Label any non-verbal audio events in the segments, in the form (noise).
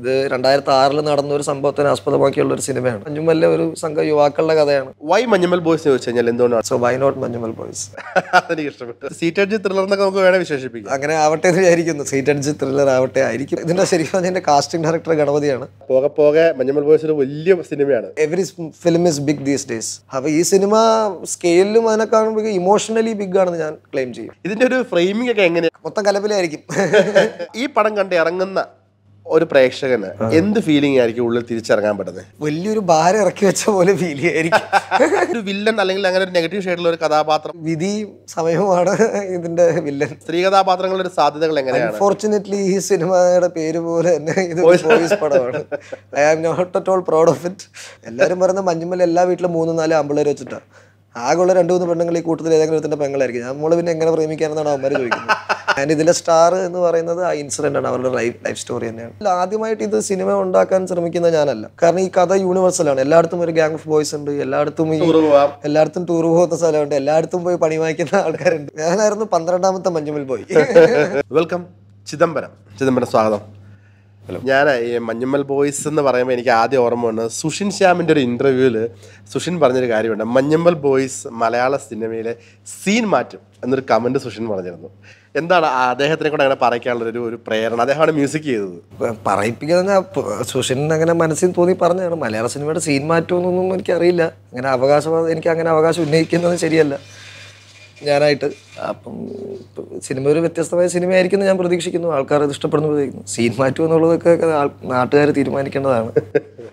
ഇത് രണ്ടായിരത്തി ആറിൽ നടന്ന ഒരു സംഭവത്തിന് ആസ്പദമാക്കിയുള്ള ഒരു സിനിമയാണ് മഞ്ഞുമല്ല ഒരു സംഘം യുവാക്കളുടെ കഥയാണ് വൈ മഞ്ഞുമൽ ബോയ്സ് ചോദിച്ചു കഴിഞ്ഞാൽ എന്തുകൊണ്ടാണ് so why not Manjummel boys (laughs) അതെനിക്ക് ഇഷ്ടപ്പെട്ടു സീറ്റ് ത്രില്ലർ എന്നൊക്കെ നമുക്ക് വേണേ വിശേഷിപ്പിക്കും അങ്ങനെ ആവട്ടെ എന്ന് വിചാരിക്കുന്നു സീറ്റ് ത്രില്ലർ ആവട്ടെ ആയിരിക്കും ഇതിന്റെ ശരിക്കും അതിന്റെ കാസ്റ്റിംഗ് ഡയറക്ടർ ഗണപതിയാണ് പോകെ പോകെ മഞ്ഞുമൽ ബോയ്സ് ഒരു വലിയ സിനിമയാണ് every film is big these days അപ്പോൾ ഈ സിനിമ സ്കെയിലും കാണുമ്പോൾ ഇമോഷണലി ബിഗ് ആണെന്ന് ഞാൻ ക്ലെയിം ചെയ്യും ഇതിന്റെ ഒരു ഫ്രെയിമിംഗ് ഒക്കെ എങ്ങനെയാണ് മൊത്തം കലപ്പിലായിരിക്കും (laughs) ഈ പടം കണ്ട് ഇറങ്ങുന്ന ഒരു പ്രേക്ഷകന് എന്ത് ഫീലിംഗ് ആയിരിക്കും ഉള്ളിൽ തിരിച്ചിറങ്ങാൻ പറ്റുന്നത് വലിയൊരു ഭാരം ഇറക്കി വെച്ച പോലെ ഫീൽ ചെയ്യായിരിക്കും (laughs) ഒരു വില്ലൻ അല്ലെങ്കിൽ അങ്ങനെ ഒരു നെഗറ്റീവ് ഷെയ്ഡിലുള്ള ഒരു കഥാപാത്രം വിധി സമയമാണ് ഇതിന്റെ വില്ലൻ സ്ത്രീ കഥാപാത്രങ്ങളുടെ ഒരു സാധ്യതകൾ എങ്ങനെയാണ് അൺഫോർച്ചുനേറ്റ്ലി ഈ സിനിമയുടെ പേര് പോലെ തന്നെ ഇത് ബോയ്സ് പടമാണ് I am not at all proud of it എല്ലാവരും പറയുന്ന മഞ്ഞുമല എല്ലാ വീട്ടിലും മൂന്ന് നാല് അമ്പിളർ വെച്ചിട്ടാണ് ആകെയുള്ള രണ്ട് മൂന്ന് പെണ്ണുങ്ങൾ ഈ കൂട്ടത്തിൽ ഏതെങ്കിലും തന്നെ പെങ്ങളായിരിക്കും നമ്മൾ പിന്നെ എങ്ങനെ പ്രേമിക്കാനെന്നാണ് അവന്മാർ ചോദിക്കുന്നത് ഞാൻ ഇതിലെ സ്റ്റാർ എന്ന് പറയുന്നത് ആ ഇൻസിഡന്റ് ആണ് അവരുടെ ലൈഫ് ലൈഫ് സ്റ്റോറി തന്നെയാണ് ആദ്യമായിട്ട് ഇത് സിനിമ ഉണ്ടാക്കാൻ ശ്രമിക്കുന്ന ഞാനല്ല കാരണം ഈ കഥ യൂണിവേഴ്സലാണ് എല്ലായിടത്തും ഒരു ഗ്യാങ് ഓഫ് ബോയ്സ് ഉണ്ട് എല്ലായിടത്തും ഈ എല്ലായിടത്തും ടൂർ പോകുന്ന സ്ഥലമുണ്ട് എല്ലായിടത്തും പോയി പണി വാങ്ങിക്കുന്ന ആൾക്കാരുണ്ട് ഞാനായിരുന്നു പന്ത്രണ്ടാമത്തെ മഞ്ഞുമിൽ പോയി വെൽക്കം (laughs) ചിദംബരം ചിദംബരം സ്വാഗതം ഞാൻ ഈ മഞ്ഞുമ്മൽ ബോയ്സ് എന്ന് പറയുമ്പോൾ എനിക്ക് ആദ്യം ഓർമ്മ വന്നത് സുഷിൻ ശ്യാമിൻ്റെ ഒരു ഇൻ്റർവ്യൂവിൽ സുഷിൻ പറഞ്ഞൊരു കാര്യമുണ്ട് മഞ്ഞുമ്മൽ ബോയ്സ് മലയാള സിനിമയിലെ സീൻ മാറ്റും എന്നൊരു കമൻറ്റ് സുഷിൻ പറഞ്ഞിരുന്നു എന്താണ് അദ്ദേഹത്തിനെ കൂടെ അങ്ങനെ പറയാനുള്ള ഒരു ഒരു പ്രേരണ അദ്ദേഹമാണ് മ്യൂസിക് ചെയ്തത് പറയിപ്പിക്കുന്ന സുഷിൻ അങ്ങനെ മനസ്സിൽ തോന്നി പറഞ്ഞതാണ് മലയാള സിനിമയുടെ സീൻ മാറ്റുമെന്നൊന്നും എനിക്കറിയില്ല അങ്ങനെ അവകാശം എനിക്ക് അങ്ങനെ അവകാശം ഉന്നയിക്കുന്നത് ശരിയല്ല ഞാനായിട്ട് അപ്പം സിനിമ ഒരു വ്യത്യസ്തമായ സിനിമയായിരിക്കും ഞാൻ പ്രതീക്ഷിക്കുന്നു ആൾക്കാർ അത് ഇഷ്ടപ്പെടുന്നു പ്രതീക്ഷിക്കുന്നു സീൻ മാറ്റു എന്നുള്ളതൊക്കെ നാട്ടുകാർ തീരുമാനിക്കേണ്ടതാണ് (laughs)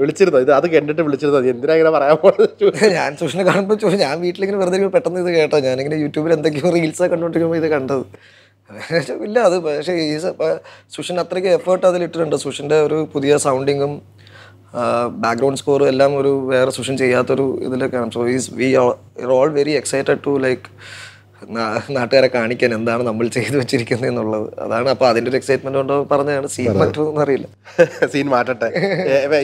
വിളിച്ചിരുന്നോ ഇത് അത് കണ്ടിട്ട് വിളിച്ചിരുന്നു എന്തിനാ ഇങ്ങനെ പറയാൻ പോകുന്നത് (laughs) ഞാൻ സുഷിനെ കാണുമ്പോൾ ചോദിച്ചു ഞാൻ വീട്ടിലിങ്ങനെ വെറുതെ പെട്ടെന്ന് ഇത് കേട്ടോ ഞാനിങ്ങനെ യൂട്യൂബിൽ എന്തൊക്കെയോ റീൽസ് കണ്ടുകൊണ്ടിരിക്കുമ്പോൾ ഇത് കണ്ടത് (laughs) ഇല്ല അത് പക്ഷേ ഈ സുഷിൻ അത്രയ്ക്ക് എഫേർട്ട് അതിലിട്ടിട്ടുണ്ട് സുഷിൻ്റെ ഒരു പുതിയ സൗണ്ടിങ്ങും ബാക്ക്ഗ്രൗണ്ട് സ്കോർ എല്ലാം ഒരു വേറെ സുഷൻ ചെയ്യാത്തൊരു ഇതിലൊക്കെയാണ് so is we all very excited to like നാട്ടുകാരെ കാണിക്കാൻ എന്താണ് നമ്മൾ ചെയ്തു വെച്ചിരിക്കുന്നത് എന്നുള്ളത് അതാണ് അപ്പൊ അതിന്റെ ഒരു എക്സൈറ്റ്മെന്റ് കൊണ്ടോ പറഞ്ഞാണ് സീൻ മാറ്റുമെന്ന് അറിയില്ല സീൻ (laughs) മാറ്റട്ടെ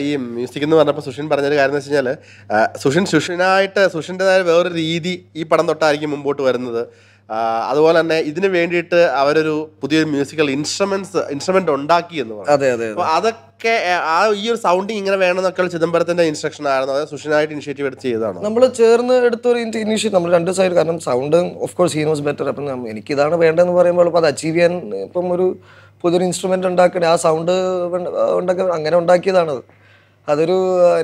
ഈ മ്യൂസിക് എന്ന് പറഞ്ഞപ്പോൾ സുഷിൻ പറഞ്ഞൊരു കാര്യം എന്ന് വെച്ച് കഴിഞ്ഞാൽ സുഷിൻ സുഷിനായിട്ട് സുഷിൻ്റെതായ വേറൊരു രീതി ഈ പടം തൊട്ടായിരിക്കും മുമ്പോട്ട് വരുന്നത് അതുപോലെ തന്നെ ഇതിന് വേണ്ടിയിട്ട് അവരൊരു പുതിയൊരു മ്യൂസിക്കൽ ഇൻസ്ട്രുമെന്റ്സ് ഇൻസ്ട്രുമെന്റ് ഉണ്ടാക്കി എന്ന് പറഞ്ഞു അതൊക്കെ ആ ഈ ഒരു സൗണ്ടിങ് ഇങ്ങനെ വേണമെന്നൊക്കെ ചിദംബരത്തിന്റെ ഇൻസ്ട്രക്ഷൻ ആയിരുന്നു അതായത് സുഷിനായിട്ട് ഇനിഷ്യേറ്റീവ് എടുത്ത് നമ്മൾ ചേർന്ന് എടുത്ത ഒരു ഇനിഷ്യേറ്റീവ് നമ്മൾ രണ്ട് സൈഡ് കാരണം sound of course he knows better അപ്പം എനിക്ക് ഇതാണ് വേണ്ടതെന്ന് പറയുമ്പോൾ അത് അച്ചീവ് ചെയ്യാൻ ഇപ്പം ഒരു പുതിയൊരു ഇൻസ്ട്രുമെന്റ് ഉണ്ടാക്കണേ ആ സൗണ്ട് ഉണ്ടാക്കി അങ്ങനെ ഉണ്ടാക്കിയതാണത് അതൊരു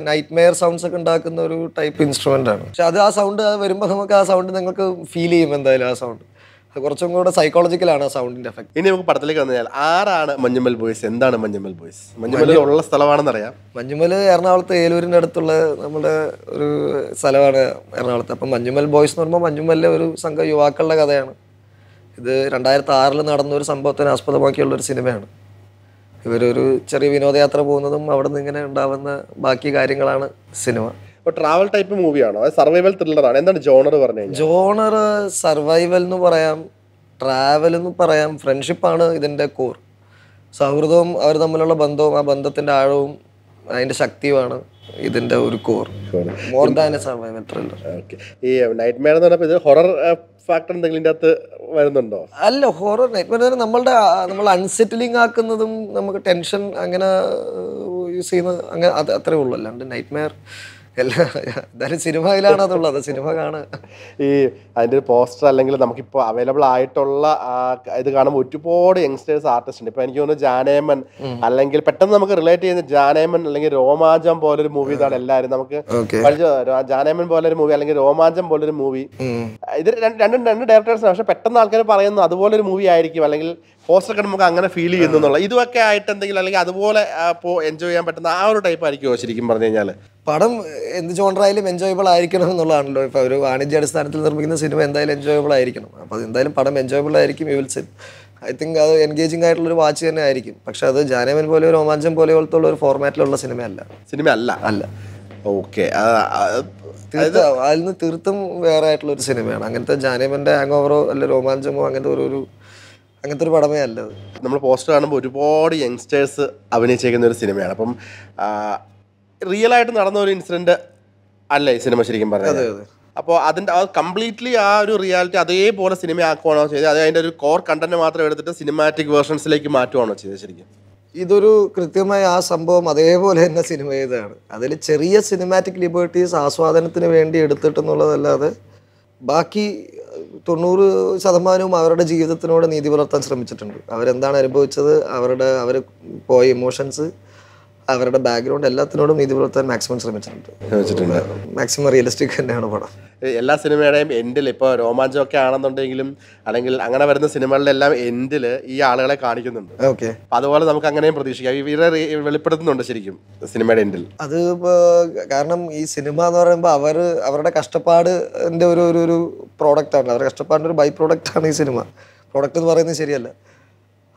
നൈറ്റ് മെയർ സൗണ്ട്സ് ഒക്കെ ഉണ്ടാക്കുന്ന ഒരു ടൈപ്പ് ഇൻസ്ട്രുമെന്റ് ആണ് പക്ഷെ അത് ആ സൗണ്ട് വരുമ്പോൾ നമുക്ക് ആ സൗണ്ട് നിങ്ങൾക്ക് ഫീൽ ചെയ്യും എന്തായാലും ആ സൗണ്ട് കുറച്ചും കൂടെ സൈക്കോളജിക്കലാണ് ആ സൗണ്ടിന്റെ എഫക്ട് ഇനി നമുക്ക് പടത്തിലേക്ക് വന്നു കഴിഞ്ഞാൽ ആരാണ് മഞ്ഞുമൽ ബോയ്സ് എന്താണ് മഞ്ഞുമൽ ബോയ്സ് മഞ്ഞുമല ഉള്ള സ്ഥലമാണെന്ന് അറിയാം മഞ്ഞുമൽ എറണാകുളത്ത് ഏലൂരിന്റെ അടുത്തുള്ള നമ്മുടെ ഒരു സ്ഥലമാണ് എറണാകുളത്ത് അപ്പം മഞ്ഞുമൽ ബോയ്സ് എന്ന് പറയുമ്പോൾ മഞ്ഞുമലിലെ ഒരു സംഘം യുവാക്കളുടെ കഥയാണ് ഇത് രണ്ടായിരത്തി ആറിൽ നടന്ന ഒരു സംഭവത്തിന് ആസ്പദമാക്കിയുള്ള ഒരു സിനിമയാണ് ഇവരൊരു ചെറിയ വിനോദയാത്ര പോകുന്നതും അവിടെ നിന്ന് ഇങ്ങനെ ഉണ്ടാവുന്ന ബാക്കി കാര്യങ്ങളാണ് സിനിമ ഇപ്പോൾ ട്രാവൽ ടൈപ്പ് മൂവിയാണോ സർവൈവൽ ത്രില്ലറാണ് എന്താണ് ജോണർ പറഞ്ഞത് ജോണർ സർവൈവൽ എന്ന് പറയാം ട്രാവൽ എന്ന് പറയാം ഫ്രണ്ട്ഷിപ്പാണ് ഇതിൻ്റെ കോർ സൗഹൃദവും അവർ തമ്മിലുള്ള ബന്ധവും ആ ബന്ധത്തിൻ്റെ ആഴവും അതിൻ്റെ ശക്തിയുമാണ് ഇതിന്റെ ഒരു core more than a survival thriller ഈ നൈറ്റ് മേഡം എന്ന് പറഞ്ഞപ്പോൾ ഇത് ഹൊറർ ഫാക്ടർ എന്തെങ്കിലും അകത്ത് വരുന്നുണ്ടോ അല്ല ഹൊറർ നൈറ്റ് നമ്മളുടെ നമ്മൾ അൺസെറ്റിലിംഗ് ആക്കുന്നതും നമുക്ക് ടെൻഷൻ അങ്ങനെ യൂസ് ചെയ്യുന്നത് അങ്ങനെ അത് അത്രേ ഉള്ളൂ അല്ലാണ്ട് നൈറ്റ് മെയർ എല്ലാ എന്തായാലും സിനിമയിലാണ് അതുള്ളത് സിനിമ കാണുക ഈ അതിൻ്റെ പോസ്റ്റർ അല്ലെങ്കിൽ നമുക്കിപ്പോൾ അവൈലബിൾ ആയിട്ടുള്ള ഇത് കാണുമ്പോൾ ഒരുപാട് യങ്സ്റ്റേഴ്സ് ആർട്ടിസ്റ്റ് ഉണ്ട് ഇപ്പം എനിക്ക് തോന്നുന്നു ജാനേമൻ അല്ലെങ്കിൽ പെട്ടെന്ന് നമുക്ക് റിലേറ്റ് ചെയ്യുന്ന ജാനേമൻ അല്ലെങ്കിൽ രോമാഞ്ചം പോലൊരു മൂവി ഇതാണ് എല്ലാവരും നമുക്ക് ജാനേമൻ പോലൊരു മൂവി അല്ലെങ്കിൽ രോമാഞ്ചം പോലൊരു മൂവി ഇത് രണ്ടും രണ്ട് ഡയറക്ടേഴ്സ് പക്ഷെ പെട്ടെന്ന് ആൾക്കാർ പറയുന്നു അതുപോലൊരു മൂവി ആയിരിക്കും അല്ലെങ്കിൽ പോസ്റ്റർ കണ്ടുമ്പോൾ അങ്ങനെ ഫീൽ ചെയ്യുന്നു എന്നുള്ള ഇതൊക്കെ ആയിട്ട് എന്തെങ്കിലും അല്ലെങ്കിൽ അതുപോലെ എൻജോയ് ചെയ്യാൻ പറ്റുന്ന ആ ഒരു ടൈപ്പ് ആയിരിക്കുമോ ശരിക്കും പറഞ്ഞു കഴിഞ്ഞാൽ പടം എന്ത് ജോണറായാലും എൻജോയബിൾ ആയിരിക്കണം എന്നുള്ളതാണല്ലോ ഇപ്പൊ ഒരു വാണിജ്യ അടിസ്ഥാനത്തിൽ നിർമ്മിക്കുന്ന സിനിമ എന്തായാലും എൻജോയബിൾ ആയിരിക്കണം അപ്പോൾ എന്തായാലും പടം എൻജോയബിൾ ആയിരിക്കും യു വിൽ ഐ തിങ്ക് അത് എൻഗേജിംഗ് ആയിട്ടുള്ള ഒരു വാച്ച് തന്നെ ആയിരിക്കും പക്ഷെ അത് ജാനവൻ പോലെ ഒരു രോമാഞ്ചം ഉള്ള ഒരു ഫോർമാറ്റിലുള്ള സിനിമയല്ല സിനിമയല്ല അല്ല ഓക്കെ അതിൽ നിന്ന് തീർത്തും വേറെ ആയിട്ടുള്ള ഒരു സിനിമയാണ് അങ്ങനത്തെ ജാനവന്റെ ഹാങ് ഓവറോ അല്ല രോമാഞ്ചമോ അങ്ങനത്തെ ഒരു അങ്ങനത്തെ ഒരു പടമേ അല്ല നമ്മൾ പോസ്റ്റർ കാണുമ്പോൾ ഒരുപാട് യങ്സ്റ്റേഴ്സ് അഭിനയിച്ചേക്കുന്ന ഒരു സിനിമയാണ് അപ്പം റിയൽ ആയിട്ട് നടന്ന ഒരു ഇൻസിഡന്റ് അല്ല ഈ സിനിമ ശരിക്കും പറഞ്ഞത് അപ്പോൾ അതിൻ്റെ അത് കംപ്ലീറ്റ്ലി ആ ഒരു റിയാലിറ്റി അതേപോലെ സിനിമ ആക്കുവാണോ ചെയ്തത് അത് അതിൻ്റെ ഒരു കോർ കണ്ടന്റ് മാത്രം എടുത്തിട്ട് സിനിമാറ്റിക് വേർഷൻസിലേക്ക് മാറ്റുവാണോ ചെയ്തത് ശരിക്കും ഇതൊരു കൃത്യമായ ആ സംഭവം അതേപോലെ തന്നെ സിനിമ ചെയ്തതാണ് അതിൽ ചെറിയ സിനിമാറ്റിക് ലിബേർട്ടീസ് ആസ്വാദനത്തിന് വേണ്ടി എടുത്തിട്ടെന്നുള്ളതല്ലാതെ ബാക്കി തൊണ്ണൂറ് ശതമാനവും അവരുടെ ജീവിതത്തിനോട് നീതി പുലർത്താൻ ശ്രമിച്ചിട്ടുണ്ട് അവരെന്താണ് അനുഭവിച്ചത് അവരുടെ അവർ പോയ ഇമോഷൻസ് അവരുടെ ബാക്ക്ഗ്രൗണ്ട് എല്ലാത്തിനോടും ഇത് പുലർത്താൻ മാക്സിമം ശ്രമിച്ചിട്ടുണ്ട് മാക്സിമം റിയലിസ്റ്റിക് തന്നെയാണ് പടം എല്ലാ സിനിമയുടെയും എൻഡിൽ ഇപ്പോൾ രോമാഞ്ചമൊക്കെ ആണെന്നുണ്ടെങ്കിലും അല്ലെങ്കിൽ അങ്ങനെ വരുന്ന എല്ലാം എൻഡിൽ ഈ ആളുകളെ കാണിക്കുന്നുണ്ട് ഓക്കെ അതുപോലെ നമുക്ക് അങ്ങനെയും പ്രതീക്ഷിക്കാം ഇവരെ വെളിപ്പെടുത്തുന്നുണ്ട് ശരിക്കും സിനിമയുടെ എൻഡിൽ അത് കാരണം ഈ സിനിമ എന്ന് പറയുമ്പോൾ അവർ അവരുടെ കഷ്ടപ്പാടിൻ്റെ ഒരു ഒരു പ്രോഡക്റ്റ് ആണ് അവരുടെ കഷ്ടപ്പാടിൻ്റെ ഒരു ബൈ ആണ് ഈ സിനിമ പ്രോഡക്റ്റ് എന്ന് പറയുന്നത് ശരിയല്ല